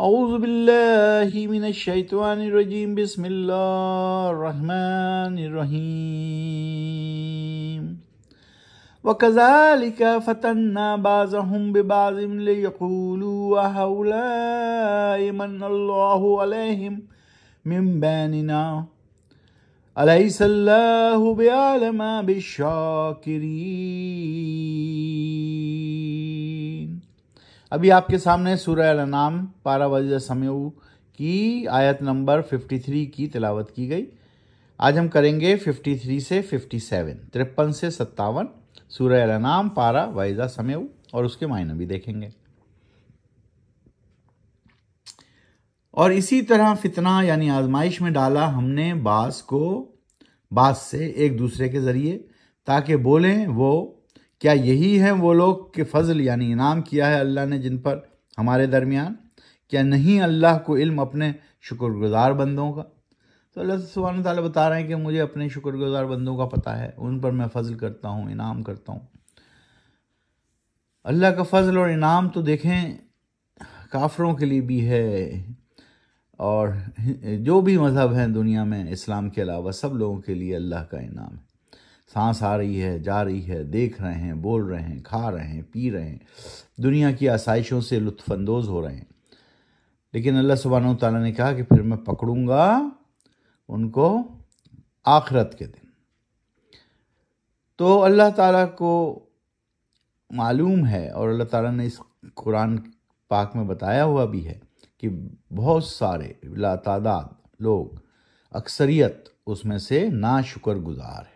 أعوذ بالله من الشيطان الرجيم بسم الله الرحمن الرحيم وكذلك فتنا بعضهم ببعض ليقولوا وهؤلاء من الله عليهم من بيننا أليس الله بأعلم بالشاكرين अभी आपके सामने सूर्य नाम पारा वज समयू की आयत नंबर 53 की तिलावत की गई आज हम करेंगे 53 से 57 तिरपन से सत्तावन सूर्य नाम पारा वाइजा समय और उसके मायने भी देखेंगे और इसी तरह फितना यानी आजमाइश में डाला हमने बास को बास से एक दूसरे के ज़रिए ताकि बोलें वो क्या यही हैं वो लोग के फजल यानी इनाम किया है अल्लाह ने जिन पर हमारे दरमियान क्या नहीं अल्लाह को इल्म अपने शुक्रगुजार बंदों का तो अल्लाह सुबहान ताली बता रहे हैं कि मुझे अपने शुक्रगुजार बंदों का पता है उन पर मैं फजल करता हूँ इनाम करता हूँ अल्लाह का फजल और इनाम तो देखें काफरों के लिए भी है और जो भी मज़हब हैं दुनिया में इस्लाम के अलावा सब लोगों के लिए अल्लाह का इनाम है सांस आ रही है जा रही है देख रहे हैं बोल रहे हैं खा रहे हैं पी रहे हैं दुनिया की आसाइशों से लुत्फानंदोज हो रहे हैं लेकिन अल्लाह सुबहान तला ने कहा कि फिर मैं पकड़ूंगा उनको आखरत के दिन तो अल्लाह ताला को मालूम है और अल्लाह ताला ने इस कुरान पाक में बताया हुआ भी है कि बहुत सारे लातादाद लोग अक्सरियत उसमें से ना शुक्र गुजार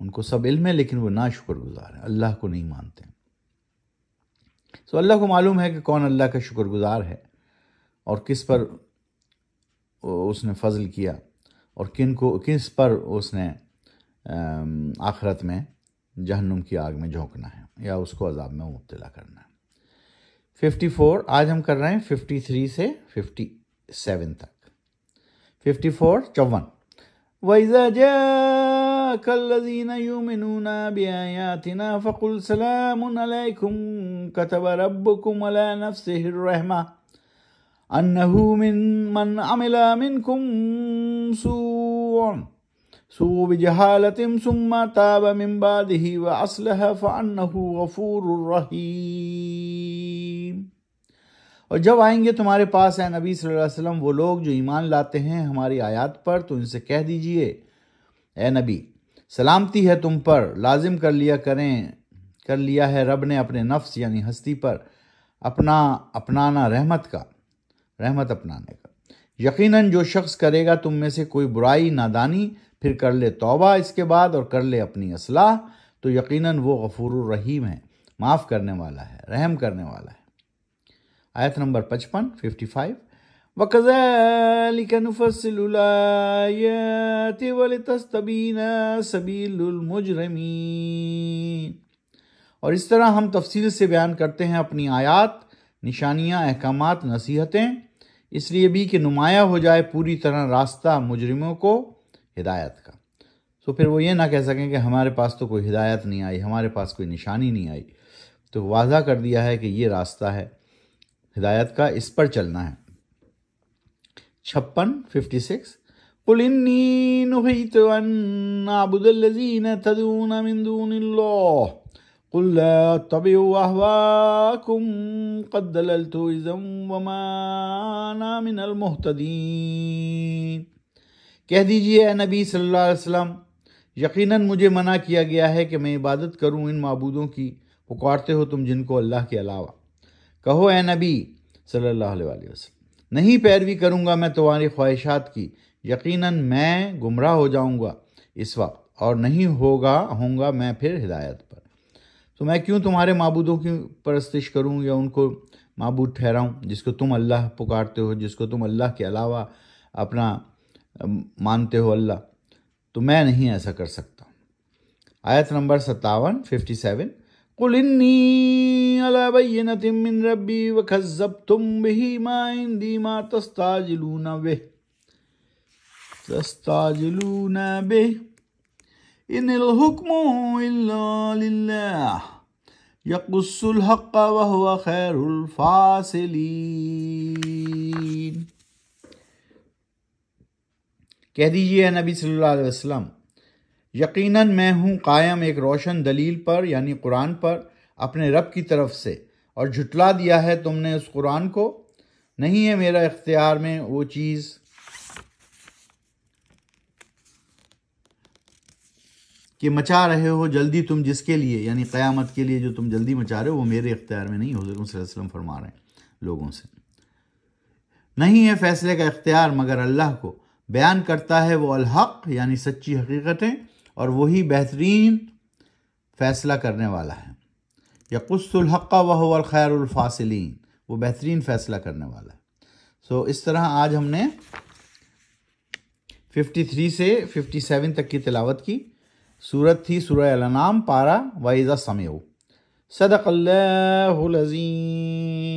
उनको सब इल्म है लेकिन वो ना शुक्रगुजार हैं अल्लाह को नहीं मानते सो so, अल्लाह को मालूम है कि कौन अल्लाह का शुक्रगुजार है और किस पर उसने फजल किया और किन को किस पर उसने आखरत में जहन्नुम की आग में झोंकना है या उसको अजाब में मुबला करना है फिफ्टी फोर आज हम कर रहे हैं फिफ्टी थ्री से फिफ्टी सेवन तक फिफ्टी फोर चौवन वैजा أولئك الذين يؤمنون بآياتنا فقل سلام عليكم كتب ربكم على نفسه الرحمة أنه من من عمل منكم سوء سوء بجهالة ثم تاب من بعده وأصلح فأنه غفور رحيم گے تمہارے پاس तुम्हारे نبی صلی اللہ علیہ وسلم وہ لوگ جو ایمان لاتے ہیں ہماری آیات پر تو ان سے کہہ دیجئے اے نبی सलामती है तुम पर लाजिम कर लिया करें कर लिया है रब ने अपने नफ्स यानी हस्ती पर अपना अपनाना रहमत का रहमत अपनाने का यकीनन जो शख्स करेगा तुम में से कोई बुराई नादानी फिर कर ले तोबा इसके बाद और कर ले अपनी असलाह तो यकीनन वो गफूर रहीम है माफ़ करने वाला है रहम करने वाला है आयत नंबर पचपन फिफ्टी फाइव وكذلك نفصل الآيات ولتستبين سبيل المجرمين और इस तरह हम तफसील से बयान करते हैं अपनी आयात निशानियाँ अहकाम नसीहतें इसलिए भी कि नुमाया हो जाए पूरी तरह रास्ता मुजरिमों को हिदायत का तो फिर वो ये ना कह सकें कि हमारे पास तो कोई हिदायत नहीं आई हमारे पास कोई निशानी नहीं आई तो वादा कर दिया है कि ये रास्ता है हिदायत का इस पर चलना है छप्पन फिफ्टी सिक्स कह दीजिए नबी सल्लल्लाहु अलैहि वसल्लम यकीनन मुझे मना किया गया है कि मैं इबादत करूं इन मबूदों की पुकारते हो तुम जिनको अल्लाह के अलावा कहो ए नबी सल्लल्लाहु अलैहि वसल्लम नहीं पैरवी करूँगा मैं तुम्हारी ख्वाहिशात की यकीनन मैं गुमराह हो जाऊँगा इस वक्त और नहीं होगा होऊंगा मैं फिर हिदायत पर तो मैं क्यों तुम्हारे मबूदों की परस्तिश करूँ या उनको मबूद ठहराऊँ जिसको तुम अल्लाह पुकारते हो जिसको तुम अल्लाह के अलावा अपना मानते हो अल्लाह तो मैं नहीं ऐसा कर सकता आयत नंबर सत्तावन फिफ्टी सेवन قل إني على بينة من ربي وكذبتم به ما عندي ما تستعجلون به تستعجلون به إن الحكم إلا لله يقص الحق وهو خير الفاصلين कह दीजिए नबी सल्लल्लाहु अलैहि وسلم यकीनन मैं हूँ कायम एक रोशन दलील पर यानी कुरान पर अपने रब की तरफ से और झुटला दिया है तुमने उस कुरान को नहीं है मेरा इख्तियार में वो चीज़ कि मचा रहे हो जल्दी तुम जिसके लिए यानी क़यामत के लिए जो तुम जल्दी मचा रहे हो वो मेरे इख्तियार में नहीं हजूर वसल्लम फरमा रहे हैं लोगों से नहीं है फैसले का इख्तियार मगर अल्लाह को बयान करता है वो अलहक यानी सच्ची हकीकतें और वही बेहतरीन फ़ैसला करने वाला है यकुसलहक़ा वह ख़ैरफासिलीन वो बेहतरीन फ़ैसला करने वाला है सो so, इस तरह आज हमने 53 से 57 तक की तिलावत की सूरत थी सूरह नाम पारा वाइज़ा समेऊ अज़ीम